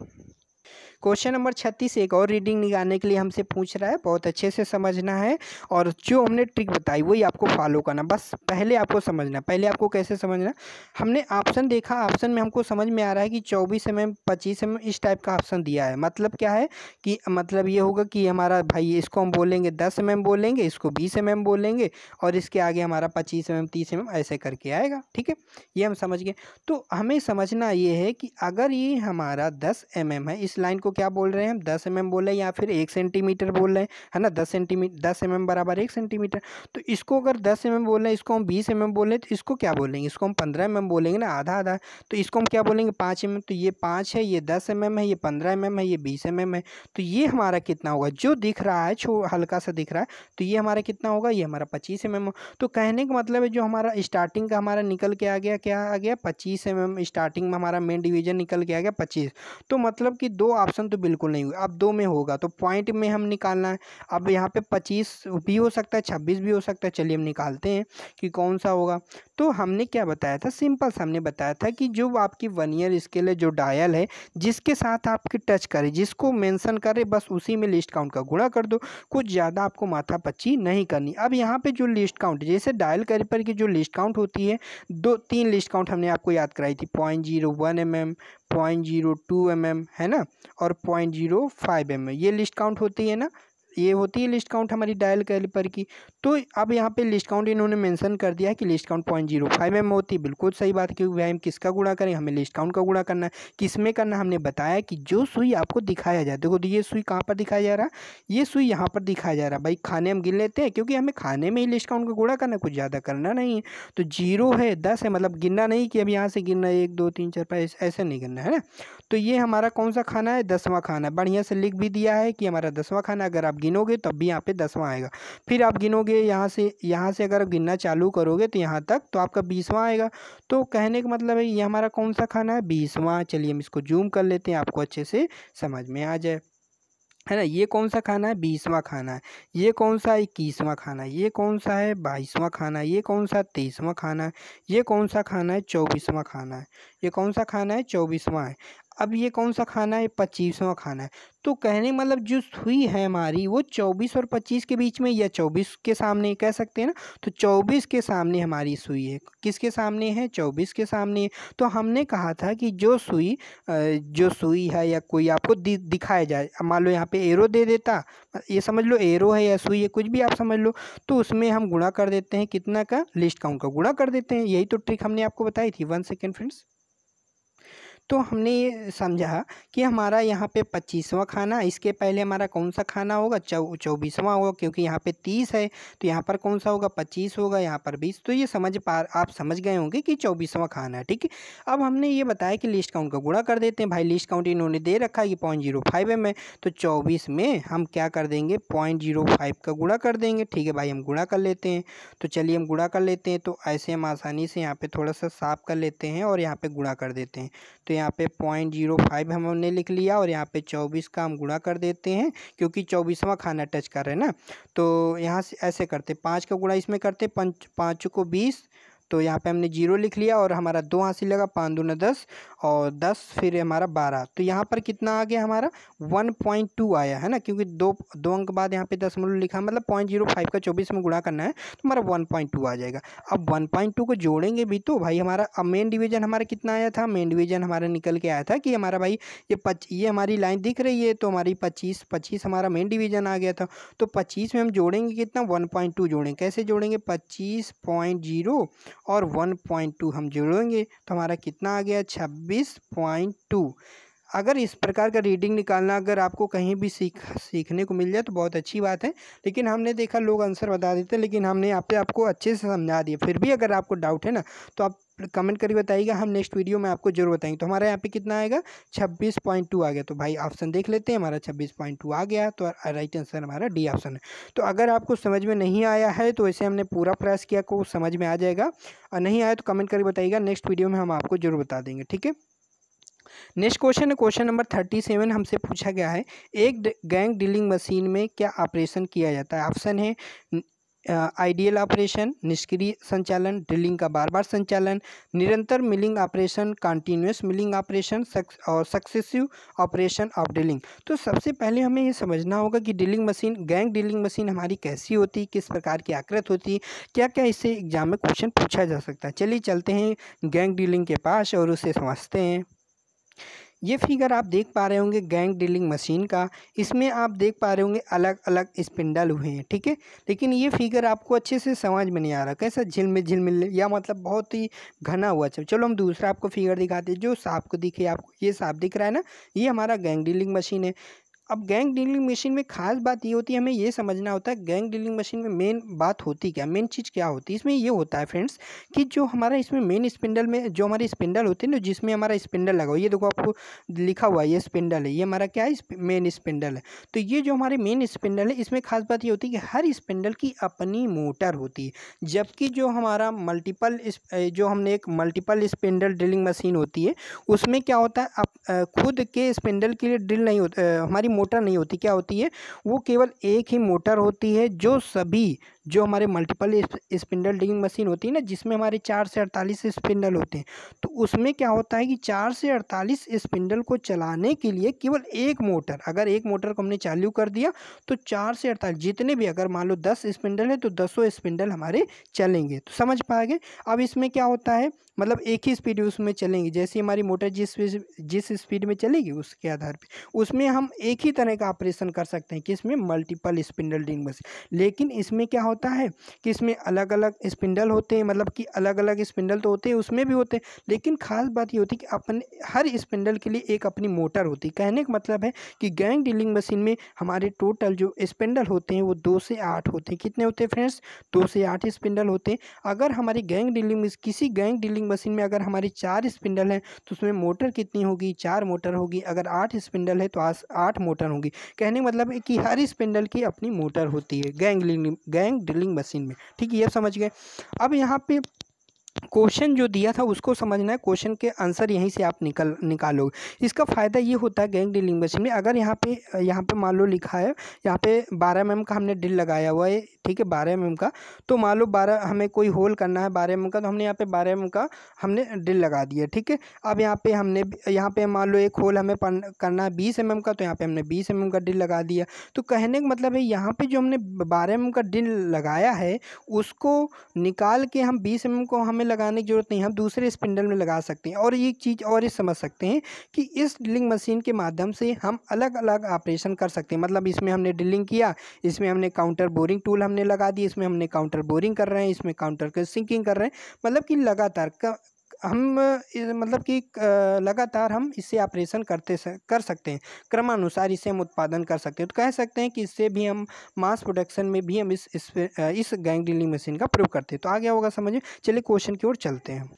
क्वेश्चन नंबर छत्तीस एक और रीडिंग निकालने के लिए हमसे पूछ रहा है बहुत अच्छे से समझना है और जो हमने ट्रिक बताई वही आपको फॉलो करना बस पहले आपको समझना पहले आपको कैसे समझना हमने ऑप्शन देखा ऑप्शन में हमको समझ में आ रहा है कि चौबीस एम एम पच्चीस एम इस टाइप का ऑप्शन दिया है मतलब क्या है कि मतलब ये होगा कि हमारा भाई इसको हम बोलेंगे दस एम बोलेंगे इसको बीस एम बोलेंगे और इसके आगे हमारा पच्चीस एम एम तीस एम ऐसे करके आएगा ठीक है ये हम समझ गए तो हमें समझना ये है कि अगर ये हमारा दस एम है इस लाइन को को क्या बोल रहे हैं दस एम बोल रहे हैं या फिर एक सेंटीमीटर बोल रहे हैं है ना दस सेंटीमीटर दस एम बराबर एक सेंटीमीटर तो इसको अगर दस एम बोल रहे हैं इसको हम बीस एम बोल रहे हैं तो इसको क्या बोलेंगे इसको हम पंद्रह एम बोलेंगे ना आधा आधा तो इसको हम क्या बोलेंगे पाँच एम तो ये पाँच है ये दस एम है ये पंद्रह एम है ये बीस एम है तो ये हमारा कितना होगा जो दिख रहा है छो हल्का सा दिख रहा है तो ये हमारा कितना होगा ये हमारा पच्चीस एम तो कहने का मतलब है जो हमारा स्टार्टिंग का हमारा निकल के आ गया क्या आ गया पच्चीस एम स्टार्टिंग में हमारा मेन डिवीजन निकल के आ गया पच्चीस तो मतलब कि दो ऑप्शन ऑप्शन तो बिल्कुल नहीं हुआ अब दो में होगा तो पॉइंट में हम निकालना है अब यहाँ पे पच्चीस भी हो सकता है छब्बीस भी हो सकता है चलिए हम निकालते हैं कि कौन सा होगा तो हमने क्या बताया था सिंपल सा हमने बताया था कि जो आपकी वन ईयर स्केल है जो डायल है जिसके साथ आपकी टच करे जिसको मैंसन करे बस उसी में लिस्ट काउंट का गुणा कर दो कुछ ज़्यादा आपको माथा पच्ची नहीं करनी अब यहाँ पे जो लिस्ट काउंट जैसे डायल कैरिपर की जो लिस्ट काउंट होती है दो तीन लिस्ट काउंट हमने आपको याद कराई थी point zero one M M point zero two M M है ना और point zero five M M ये लिस्ट काउंट होती है ना ये होती है लिस्ट काउंट हमारी डायल कैलिपर की तो अब यहाँ पे लिस्ट काउंट इन्होंने मेंशन कर दिया है कि least count point zero five M होती है बिल्कुल सही बात है क्योंकि वैम किसका गुणा करें हमें लिस्ट काउंट का गुणा करना है किस में करना हमने बताया कि जो सुई आपको दिखाया जाए देखो ये सुई कहाँ पर दिखाया जा रहा है ये सुई यहाँ पर दिखाया जा रहा है भाई खाने हम गिन लेते हैं क्योंकि हमें खाने में ही लिस्ट काउंट का गुणा करना कुछ ज़्यादा करना नहीं है तो जीरो है दस है मतलब गिनना नहीं कि अब यहाँ से गिनना है एक दो तीन चार पाँच ऐसे नहीं गिनना है ना तो ये हमारा कौन सा खाना है दसवां खाना बढ़िया से लिख भी दिया है कि हमारा दसवां खाना अगर आप गिनोगे तब भी यहाँ पे दसवां आएगा फिर आप गिनोगे यहाँ से यहाँ से अगर गिनना चालू करोगे तो यहाँ तक तो आपका बीसवां आएगा तो कहने का मतलब है ये हमारा कौन सा खाना है बीसवां चलिए हम इसको जूम कर लेते हैं आपको अच्छे से समझ में आ जाए है ना ये कौन सा खाना है बीसवां खाना है ये कौन सा इक्कीसवां खाना है ये कौन सा है बाईसवां खाना है ये कौन सा तेईसवां खाना है ये कौन सा खाना है चौबीसवां खाना है ये कौन सा खाना है चौबीसवां है अब ये कौन सा खाना है पच्चीसवां खाना है तो कहने मतलब जो सुई है हमारी वो चौबीस और पच्चीस के बीच में या चौबीस के सामने कह सकते हैं ना तो चौबीस के सामने हमारी सुई है किसके सामने है चौबीस के सामने है तो हमने कहा था कि जो सुई जो सुई है या कोई आपको दि, दिखाया जाए मान लो यहाँ पे एरो दे देता ये समझ लो एरो है या सुई है कुछ भी आप समझ लो तो उसमें हम गुणा कर देते हैं कितना का लिस्ट काउंट का गुणा कर देते हैं यही तो ट्रिक हमने आपको बताई थी वन सेकेंड फ्रेंड्स तो हमने ये समझा कि हमारा यहाँ पे पच्चीसवां खाना इसके पहले हमारा कौन सा खाना होगा चौ चौबीसवां होगा क्योंकि यहाँ पे तीस है तो यहाँ पर कौन सा होगा पच्चीस होगा यहाँ पर बीस तो ये समझ पा आप समझ गए होंगे कि चौबीसवां खाना है ठीक है अब हमने ये बताया कि लिस्ट काउंट का गुणा कर देते हैं भाई लिस्ट काउंट इन्होंने दे रखा है कि पॉइंट जीरो फाइव एम तो चौबीस में हम क्या कर देंगे पॉइंट जीरो फाइव का गुणा कर देंगे ठीक है भाई हम गुणा कर लेते हैं तो चलिए हम गुणा कर लेते हैं तो ऐसे हम आसानी से यहाँ पे थोड़ा सा साफ कर लेते हैं और यहाँ पे गुणा कर देते हैं तो यहाँ पे पॉइंट जीरो फाइव हमने लिख लिया और यहाँ पे चौबीस का हम गुणा कर देते हैं क्योंकि चौबीसवा खाना टच कर रहे हैं ना तो यहाँ से ऐसे करते पाँच का गुणा इसमें करते पंच पाँच को बीस तो यहाँ पे हमने जीरो लिख लिया और हमारा दो हासिल लगा पाँच दूना दस और दस फिर हमारा बारह तो यहाँ पर कितना आ गया हमारा वन पॉइंट टू आया है ना क्योंकि दो दो अंक बाद यहाँ पे दस मूल लिखा मतलब पॉइंट जीरो फाइव का चौबीस में गुणा करना है तो हमारा वन पॉइंट टू आ जाएगा अब वन पॉइंट टू को जोड़ेंगे भी तो भाई हमारा अब मेन डिवीजन हमारा कितना आया था मेन डिवीजन हमारा निकल के आया था कि हमारा भाई ये पच ये हमारी लाइन दिख रही है तो हमारी पच्चीस पच्चीस हमारा मेन डिवीजन आ गया था तो पच्चीस में हम जोड़ेंगे कितना वन पॉइंट टू जोड़ेंगे कैसे जोड़ेंगे पच्चीस पॉइंट जीरो और वन पॉइंट टू हम जोड़ेंगे तो हमारा कितना आ गया छब्बीस पॉइंट टू अगर इस प्रकार का रीडिंग निकालना अगर आपको कहीं भी सीख सीखने को मिल जाए तो बहुत अच्छी बात है लेकिन हमने देखा लोग आंसर बता देते हैं लेकिन हमने यहाँ पे आपको अच्छे से समझा दिया फिर भी अगर आपको डाउट है ना तो आप कमेंट करके बताइएगा हम नेक्स्ट वीडियो में आपको जरूर बताएंगे तो हमारा यहाँ पे कितना आएगा छब्बीस पॉइंट टू आ गया तो भाई ऑप्शन देख लेते हैं हमारा छब्बीस पॉइंट टू आ गया तो राइट आंसर हमारा डी ऑप्शन है तो अगर आपको समझ में नहीं आया है तो ऐसे हमने पूरा प्रयास किया को समझ में आ जाएगा और नहीं आया तो कमेंट करके बताइएगा नेक्स्ट वीडियो में हम आपको जरूर बता देंगे ठीक है नेक्स्ट क्वेश्चन है क्वेश्चन नंबर थर्टी सेवन हमसे पूछा गया है एक गैंग डीलिंग मशीन में क्या ऑपरेशन किया जाता है ऑप्शन है आइडियल ऑपरेशन निष्क्रिय संचालन ड्रिलिंग का बार बार संचालन निरंतर milling operation continuous milling operation और सक्सेसिव ऑपरेशन ऑफ ड्रिलिंग तो सबसे पहले हमें यह समझना होगा कि drilling machine gang drilling machine हमारी कैसी होती किस प्रकार की आकृत होती है क्या क्या इससे एग्जाम में क्वेश्चन पूछा जा सकता है चलिए चलते हैं गैंग ड्रिलिंग के पास और उसे समझते हैं ये फिगर आप देख पा रहे होंगे गैंग डीलिंग मशीन का इसमें आप देख पा रहे होंगे अलग अलग स्पिंडल हुए हैं ठीक है लेकिन ये फिगर आपको अच्छे से समझ में नहीं आ रहा कैसा झिलमिल झिलमिल या मतलब बहुत ही घना हुआ चल चलो हम दूसरा आपको फिगर दिखाते हैं जो सांप को दिखे आपको ये सांप दिख रहा है ना ये हमारा गैंग डीलिंग मशीन है अब गैंग डीलिंग मशीन में खास बात ये होती है हमें ये समझना होता है गैंग डीलिंग मशीन में मेन बात होती क्या मेन चीज़ क्या होती है इसमें ये होता है फ्रेंड्स कि जो हमारा इसमें मेन स्पिंडल में जो हमारे स्पिंडल होते हैं ना जिसमें हमारा स्पिंडल लगा हुआ ये देखो आपको लिखा हुआ है ये स्पिंडल है ये हमारा क्या है मेन स्पिंडल है तो ये जो हमारे मेन स्पिंडल है इसमें खास बात ये होती है कि हर स्पिंडल की अपनी मोटर होती है जबकि जो हमारा मल्टीपल जो हमने एक मल्टीपल स्पिंडल ड्रिलिंग मशीन होती है उसमें क्या होता है आप खुद के स्पिंडल के लिए ड्रिल नहीं होता हमारी मोटर नहीं होती क्या होती है वो केवल एक ही मोटर होती है जो सभी जो हमारे मल्टीपल स्पिंडल डिंग मशीन होती है ना जिसमें हमारे चार से अड़तालीस स्पिंडल होते हैं तो उसमें क्या होता है कि चार से अड़तालीस स्पिंडल को चलाने के लिए केवल एक मोटर अगर एक मोटर को हमने चालू कर दिया तो चार से अड़तालीस जितने भी अगर मान लो दस स्पिंडल है तो दसों स्पिंडल हमारे चलेंगे तो समझ पाएंगे अब इसमें क्या होता है मतलब एक ही स्पीड उसमें चलेंगे जैसे हमारी मोटर जिस जिस स्पीड में चलेगी उसके आधार पर उसमें हम एक ही ही तरह का ऑपरेशन कर सकते हैं कि इसमें मल्टीपल स्पिंडल ड्रिंग मशीन लेकिन इसमें क्या होता है कि इसमें अलग अलग स्पिंडल होते हैं मतलब कि अलग अलग स्पिंडल तो होते हैं उसमें भी होते हैं लेकिन खास बात ये होती है कि अपने हर स्पिंडल के लिए एक अपनी मोटर होती है कहने का मतलब है कि गैंग डीलिंग मशीन में हमारे टोटल जो स्पिंडल होते हैं वो दो से आठ होते हैं कितने होते हैं फ्रेंड्स दो से आठ स्पिंडल होते हैं अगर हमारी गैंग डीलिंग किसी गैंग डीलिंग मशीन में अगर हमारी चार स्पिंडल हैं तो उसमें मोटर कितनी होगी चार मोटर होगी अगर आठ स्पिंडल है तो आठ मोटर मोटर होंगी कहने का मतलब है कि हर स्पिंडल की अपनी मोटर होती है गैंग गैंग ड्रिलिंग मशीन में ठीक है ये समझ गए अब यहाँ पे क्वेश्चन जो दिया था उसको समझना है क्वेश्चन के आंसर यहीं से आप निकल निकालोगे इसका फ़ायदा ये होता है गैंग ड्रिलिंग मशीन में अगर यहाँ पे यहाँ पे मान लो लिखा है यहाँ पे बारह एम mm का हमने ड्रिल लगाया हुआ है ठीक है बारह एम का तो मान लो बारह हमें कोई होल करना है बारह एम का तो हमने यहाँ पे बारह एम का हमने ड्रिल लगा दिया ठीक है अब यहाँ पे हमने यहाँ पे मान लो एक होल हमें करना है बीस एम का तो यहाँ पे हमने बीस एम का ड्रिल लगा दिया तो कहने का मतलब है यहाँ पे जो हमने बारह एम का ड्रिल लगाया है उसको निकाल के हम बीस एम को हमें लगाने की ज़रूरत नहीं हम दूसरे स्पिंडल में लगा सकते हैं और ये चीज़ और ये समझ सकते हैं कि इस ड्रिलिंग मशीन के माध्यम से हम अलग अलग ऑपरेशन कर सकते हैं मतलब इसमें हमने ड्रिलिंग किया इसमें हमने काउंटर बोरिंग टूल हमने हमने लगा दी इसमें हमने काउंटर बोरिंग कर रहे हैं इसमें काउंटर सिंकिंग कर रहे हैं मतलब कि लगातार हम मतलब कि लगातार हम इससे ऑपरेशन करते कर सकते हैं क्रमानुसार इसे हम उत्पादन कर सकते हैं तो कह सकते हैं कि इससे भी हम मास प्रोडक्शन में भी हम इस इस, इस गैंग ड्रिलिंग मशीन का प्रयोग करते हैं तो आ गया होगा समझिए चलिए क्वेश्चन की ओर चलते हैं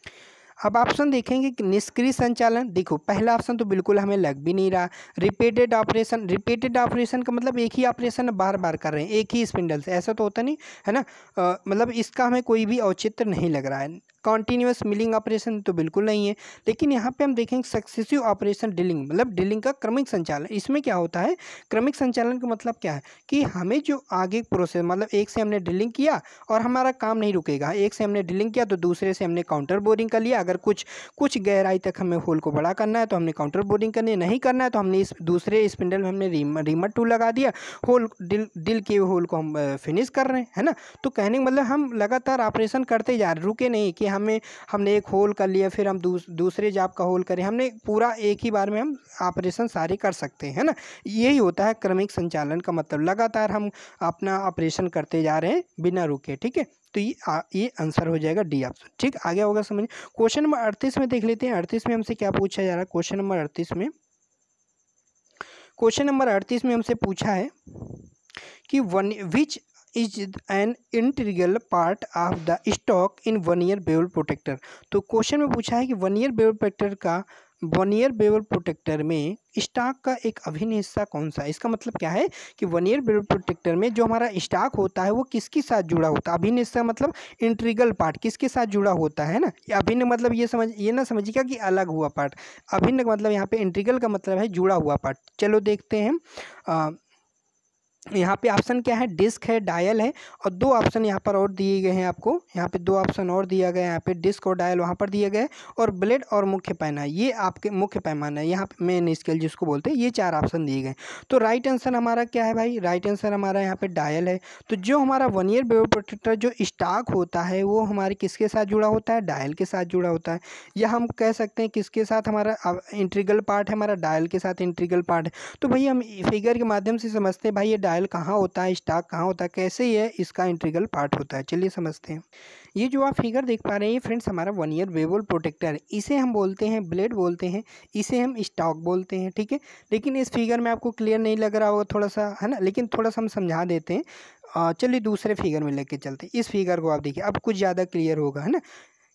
अब ऑप्शन देखेंगे कि निष्क्रिय संचालन देखो पहला ऑप्शन तो बिल्कुल हमें लग भी नहीं रहा रिपीटेड ऑपरेशन रिपीटेड ऑपरेशन का मतलब एक ही ऑपरेशन बार बार कर रहे हैं एक ही स्पिंडल से ऐसा तो होता नहीं है ना आ, मतलब इसका हमें कोई भी औचित्य नहीं लग रहा है कॉन्टीन्यूस मिलिंग ऑपरेशन तो बिल्कुल नहीं है लेकिन यहाँ पे हम देखेंगे सक्सेसिव ऑपरेशन डिलिंग मतलब डिलिंग का क्रमिक संचालन इसमें क्या होता है क्रमिक संचालन का मतलब क्या है कि हमें जो आगे प्रोसेस मतलब एक से हमने डिलिंग किया और हमारा काम नहीं रुकेगा एक से हमने डिलिंग किया तो दूसरे से हमने काउंटर बोरिंग कर लिया अगर कुछ कुछ गहराई तक हमें होल को बड़ा करना है तो हमने काउंटर बोरिंग करनी नहीं करना है तो हमने इस दूसरे स्पिंडल में हमने रीमर रीमर लगा दिया होल डिल डिल किए होल को हम फिनिश कर रहे हैं है ना तो कहने का मतलब हम लगातार ऑपरेशन करते जा रहे रुके नहीं कि हमें हमने एक होल कर लिया फिर हम दूस, दूसरे जाप का होल करें हमने पूरा एक ही बार में हम ऑपरेशन सारे कर सकते हैं ना यही होता है क्रमिक संचालन का मतलब लगातार हम अपना ऑपरेशन करते जा रहे हैं बिना रुके ठीक है तो ये आ, ये आंसर हो जाएगा डी ऑप्शन ठीक आगे होगा समझ क्वेश्चन नंबर अड़तीस में देख लेते हैं अड़तीस में हमसे क्या पूछा जा रहा है क्वेश्चन नंबर अड़तीस में क्वेश्चन नंबर अड़तीस में हमसे पूछा है कि one which is an integral part of the stock in vernier bevel protractor तो क्वेश्चन में पूछा है कि वन ईयर बेवल प्रोटेक्टर का वन ईयर बेवल प्रोटेक्टर में स्टॉक का एक अभिन्न हिस्सा कौन सा है इसका मतलब क्या है कि वन ईयर बेवल प्रोटेक्टर में जो हमारा स्टॉक होता है वो किसके साथ जुड़ा होता है अभिन्न हिस्सा मतलब इंट्रीगल पार्ट किसके साथ जुड़ा होता है ना अभिन्न मतलब ये समझ ये ना समझिएगा कि अलग हुआ पार्ट अभिन्न मतलब यहाँ पे इंट्रीगल का मतलब है जुड़ा हुआ पार्ट चलो देखते हैं यहाँ पे ऑप्शन क्या है डिस्क है डायल है और दो ऑप्शन यहाँ पर और दिए गए हैं आपको यहाँ पे दो ऑप्शन और दिया गया है यहाँ पे डिस्क और डायल वहाँ पर दिए गए और ब्लेड और मुख्य पैमाना ये आपके मुख्य पैमाना है यहाँ पे मेन स्केल जिसको बोलते हैं ये चार ऑप्शन दिए गए तो राइट आंसर हमारा क्या है भाई राइट आंसर हमारा यहाँ पर डायल है तो जो हमारा वन ईयर बेबो प्रोटेक्टर जो स्टाक होता है वो हमारे किसके साथ जुड़ा होता है डायल के साथ जुड़ा होता है या हम कह सकते हैं किसके साथ हमारा इंट्रीगल पार्ट है हमारा डायल के साथ इंट्रीगल पार्ट है तो भाई हम फिगर के माध्यम से समझते हैं भाई ये डायल कहाँ होता है स्टॉक कहाँ होता है कैसे ये इसका इंट्रीगल पार्ट होता है चलिए समझते हैं ये जो आप फिगर देख पा रहे हैं फ्रेंड्स हमारा वन ईयर वेबल प्रोटेक्टर है इसे हम बोलते हैं ब्लेड बोलते हैं इसे हम स्टॉक बोलते हैं ठीक है लेकिन इस फिगर में आपको क्लियर नहीं लग रहा होगा थोड़ा सा है ना लेकिन थोड़ा सा हम समझा देते हैं चलिए दूसरे फिगर में लेके चलते हैं इस फिगर को आप देखिए अब कुछ ज़्यादा क्लियर होगा है ना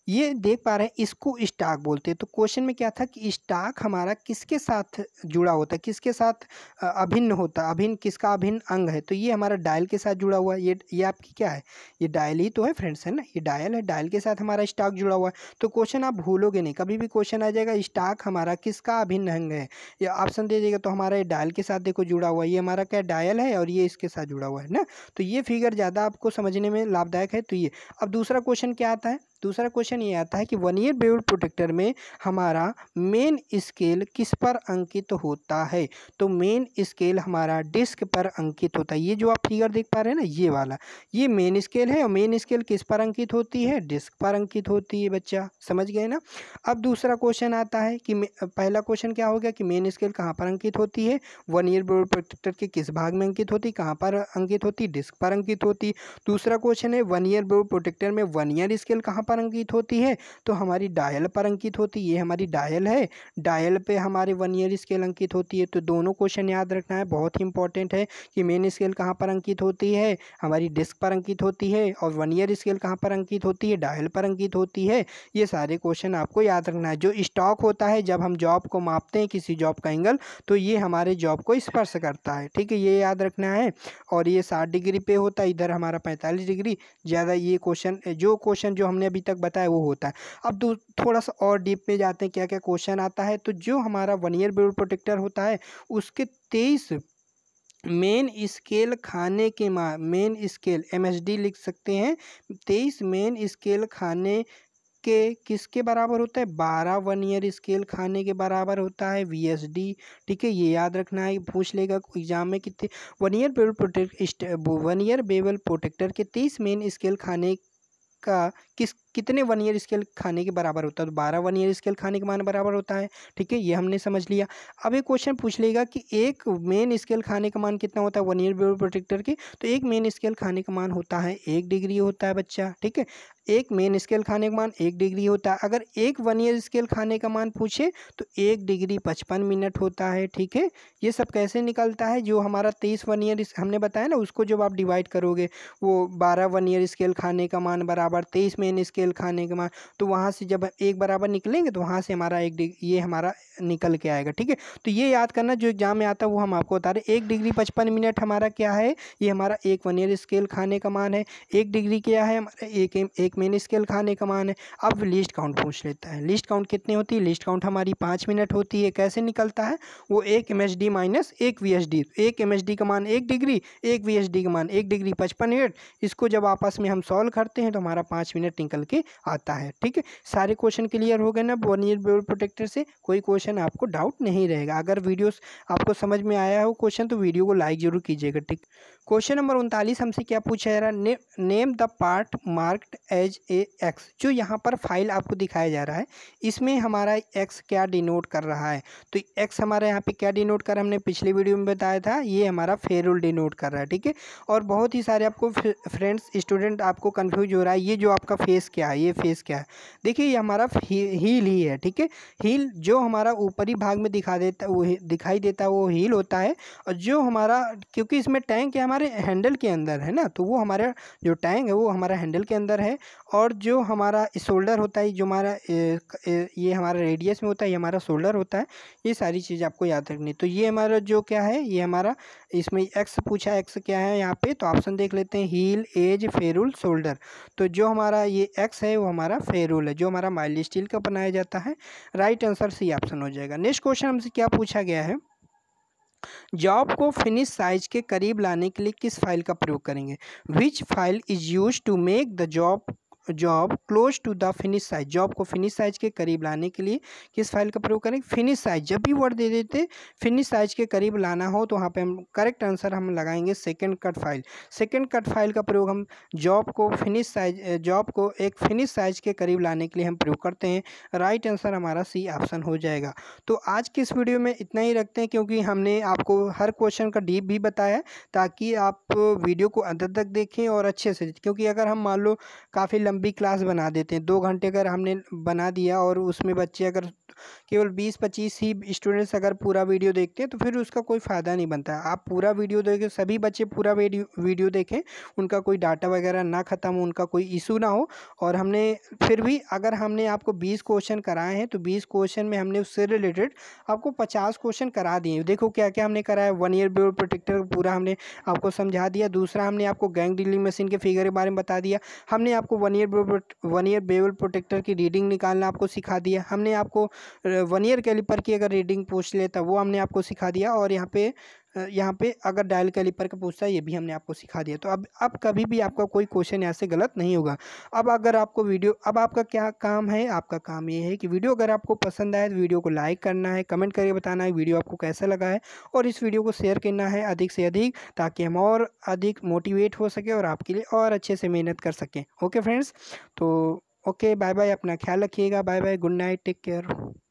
ये देख पा रहे हैं इसको स्टाक बोलते हैं तो क्वेश्चन में क्या था कि स्टाक हमारा किसके साथ जुड़ा होता है किसके साथ अभिन्न होता है अभिन्न किसका अभिन्न अंग है तो ये हमारा डायल के साथ जुड़ा हुआ है ये ये आपकी क्या है ये डायल ही तो है फ्रेंड्स है ना ये डायल है डायल के साथ हमारा स्टाक जुड़ा हुआ है तो क्वेश्चन आप भूलोगे नहीं कभी भी क्वेश्चन आ जाएगा स्टाक हमारा किसका अभिन्न अंग है या ऑप्शन दे देगा तो हमारा ये डायल के साथ देखो जुड़ा हुआ है ये हमारा क्या डायल है और ये इसके साथ जुड़ा हुआ है ना तो ये फिगर ज़्यादा आपको समझने में लाभदायक है तो ये अब दूसरा क्वेश्चन क्या आता है दूसरा क्वेश्चन ये आता है कि वन ईयर बेबल प्रोटेक्टर में हमारा मेन स्केल किस पर अंकित होता है तो मेन स्केल हमारा डिस्क पर अंकित होता है ये जो आप फिगर देख पा रहे हैं ना ये वाला ये मेन स्केल है और मेन स्केल किस पर अंकित होती है डिस्क पर अंकित होती है बच्चा समझ गए ना अब दूसरा क्वेश्चन आता है कि पहला क्वेश्चन क्या हो गया कि मेन स्केल कहाँ पर अंकित होती है वन ईयर बेबल प्रोटेक्टर के किस भाग में अंकित होती कहाँ पर अंकित होती डिस्क पर अंकित होती दूसरा क्वेश्चन है वन ईयर बेबल प्रोटेक्टर में वन ईयर स्केल कहाँ पर पर अंकित होती है तो हमारी डायल पर अंकित होती है ये हमारी डायल है डायल पे हमारे वन ईयर स्केल अंकित होती है तो दोनों क्वेश्चन याद रखना है बहुत ही इंपॉर्टेंट है कि मेन स्केल कहाँ पर अंकित होती है हमारी डिस्क पर अंकित होती है और वन ईयर स्केल कहाँ पर अंकित होती है डायल पर अंकित होती है ये सारे क्वेश्चन आपको याद रखना है जो स्टॉक होता है जब हम जॉब को मापते हैं किसी जॉब का एंगल तो ये हमारे जॉब को स्पर्श करता है ठीक है ये याद रखना है और ये साठ डिग्री पे होता है इधर हमारा पैंतालीस डिग्री ज़्यादा ये क्वेश्चन जो क्वेश्चन जो हमने अभी तक बताया वो होता है अब थोड़ा सा और डीप में जाते हैं क्या क्या क्वेश्चन आता है तो जो हमारा वन ईयर बेड प्रोटेक्टर होता है उसके तेईस मेन स्केल खाने के मा मेन स्केल एमएसडी लिख सकते हैं तेईस मेन स्केल खाने के किसके बराबर होता है बारह वन ईयर स्केल खाने के बराबर होता है वीएसडी ठीक है ये याद रखना है पूछ लेगा एग्जाम में कितने vernier bevel protect vernier bevel protractor के तेईस मेन स्केल खाने का किस कितने वन ईयर स्केल खाने के बराबर होता है तो बारह वन ईयर स्केल खाने के मान बराबर होता है ठीक है ये हमने समझ लिया अब एक क्वेश्चन पूछ लेगा कि एक मेन स्केल खाने का मान कितना होता है वन ईयर ब्यूरो प्रोटेक्टर की तो एक मेन स्केल खाने का मान होता है एक डिग्री होता है बच्चा ठीक है एक मेन स्केल खाने का मान एक डिग्री होता है अगर एक वन ईयर स्केल खाने का मान पूछे तो एक डिग्री पचपन मिनट होता है ठीक है ये सब कैसे निकलता है जो हमारा तेईस वन ईयर हमने बताया ना उसको जब आप डिवाइड करोगे वो बारह वन ईयर स्केल खाने का मान बराबर तेईस मेन स्केल तेल खाने के बाद तो वहाँ से जब एक बराबर निकलेंगे तो वहाँ से हमारा एक डिग्री ये हमारा निकल के आएगा ठीक है तो ये याद करना जो एग्जाम में आता है वो हम आपको बता रहे एक डिग्री पचपन मिनट हमारा क्या है ये हमारा एक वनियर स्केल खाने का मान है एक डिग्री क्या है हमारा एक एक मेन स्केल खाने का मान है अब लिस्ट काउंट पूछ लेता है लिस्ट काउंट कितनी होती है लिस्ट काउंट हमारी पाँच मिनट होती है कैसे निकलता है वो एक एम एच डी माइनस एक वी एच डी एक एम एच डी का मान एक डिग्री एक वी एच डी का मान एक डिग्री पचपन मिनट इसको जब आपस में हम सॉल्व करते हैं तो हमारा पाँच मिनट निकल के करके आता है ठीक है सारे क्वेश्चन क्लियर हो गए ना बॉर्नियर बेल प्रोटेक्टर से कोई क्वेश्चन आपको डाउट नहीं रहेगा अगर वीडियो आपको समझ में आया हो क्वेश्चन तो वीडियो को लाइक जरूर कीजिएगा ठीक क्वेश्चन नंबर उनतालीस हमसे क्या पूछा जा रहा है name the part marked as a X जो यहाँ पर फाइल आपको दिखाया जा रहा है इसमें हमारा एक्स क्या डिनोट कर रहा है तो एक्स हमारा यहाँ पे क्या डिनोट कर हमने पिछले वीडियो में बताया था ये हमारा फेरुल डिनोट कर रहा है ठीक है और बहुत ही सारे आपको फ्रेंड्स स्टूडेंट आपको कन्फ्यूज हो रहा है ये जो आपका फेस क्या क्या है ये फेस क्या है देखिए ये हमारा हील ही है ठीक है हील जो हमारा ऊपरी भाग में दिखा देता वो दिखाई देता है वो हील होता है और जो हमारा क्योंकि इसमें टैंक है हमारे हैंडल के अंदर है ना तो वो हमारा जो टैंक है वो हमारा हैंडल के अंदर है और जो हमारा शोल्डर होता है जो हमारा ये हमारा रेडियस में होता है ये हमारा शोल्डर होता है ये सारी चीज़ आपको याद रखनी तो ये हमारा जो क्या है ये हमारा इसमें एक्स पूछा एक्स क्या है यहाँ पे तो ऑप्शन देख लेते हैं हील एज फेरुल शोल्डर तो जो हमारा ये एक्स है वो हमारा फेरुल है जो हमारा माइल स्टील का बनाया जाता है राइट आंसर सी ऑप्शन हो जाएगा नेक्स्ट क्वेश्चन हमसे क्या पूछा गया है जॉब को फिनिश साइज के करीब लाने के लिए किस फाइल का प्रयोग करेंगे which file is use to make the job job close to the finish size job को फिनिश साइज के करीब लाने के लिए किस फाइल का प्रयोग करें फिनिश साइज जब भी वर्ड दे देते फिनिश साइज के करीब लाना हो तो वहाँ पे हम करेक्ट आंसर हम लगाएंगे second cut file second cut file का प्रयोग हम जॉब को फिनिश साइज जॉब को एक फिनिश साइज के करीब लाने के लिए हम प्रयोग करते हैं राइट right आंसर हमारा सी ऑप्शन हो जाएगा तो आज की इस वीडियो में इतना ही रखते हैं क्योंकि हमने आपको हर क्वेश्चन का डीप भी बताया ताकि आप वीडियो को अंदर तक देखें और अच्छे से क्योंकि अगर हम मान लो काफ़ी लंबी क्लास बना देते हैं दो घंटे अगर हमने बना दिया और उसमें बच्चे अगर केवल बीस पच्चीस ही स्टूडेंट्स अगर पूरा वीडियो देखते हैं तो फिर उसका कोई फ़ायदा नहीं बनता आप पूरा वीडियो देखें सभी बच्चे पूरा वीडियो देखें उनका कोई डाटा वगैरह ना ख़त्म हो उनका कोई इशू ना हो और हमने फिर भी अगर हमने आपको बीस क्वेश्चन कराए हैं तो बीस क्वेश्चन में हमने उससे रिलेटेड आपको पचास क्वेश्चन करा दिए देखो क्या क्या हमने कराया वन ईयर ब्योर प्रोटेक्टर पूरा हमने आपको समझा दिया दूसरा हमने आपको गैंग डीलिंग मशीन के फिगर के बारे में बता दिया हमने आपको vernier vernier bevel protractor की रीडिंग निकालना आपको सिखा दिया हमने आपको वन ईयर कैलिपर की अगर रीडिंग पूछ लेता वो हमने आपको सिखा दिया और यहाँ पे यहाँ पे अगर डायल कैलिपर का पूछता है ये भी हमने आपको सिखा दिया तो अब अब कभी भी आपका कोई क्वेश्चन यहाँ से गलत नहीं होगा अब अगर आपको वीडियो अब आपका क्या काम है आपका काम ये है कि वीडियो अगर आपको पसंद आए तो वीडियो को लाइक करना है कमेंट करके बताना है वीडियो आपको कैसा लगा है और इस वीडियो को शेयर करना है अधिक से अधिक ताकि हम और अधिक मोटिवेट हो सके और आपके लिए और अच्छे से मेहनत कर सकें ओके फ्रेंड्स तो ओके बाय बाय अपना ख्याल रखिएगा bye bye good night take care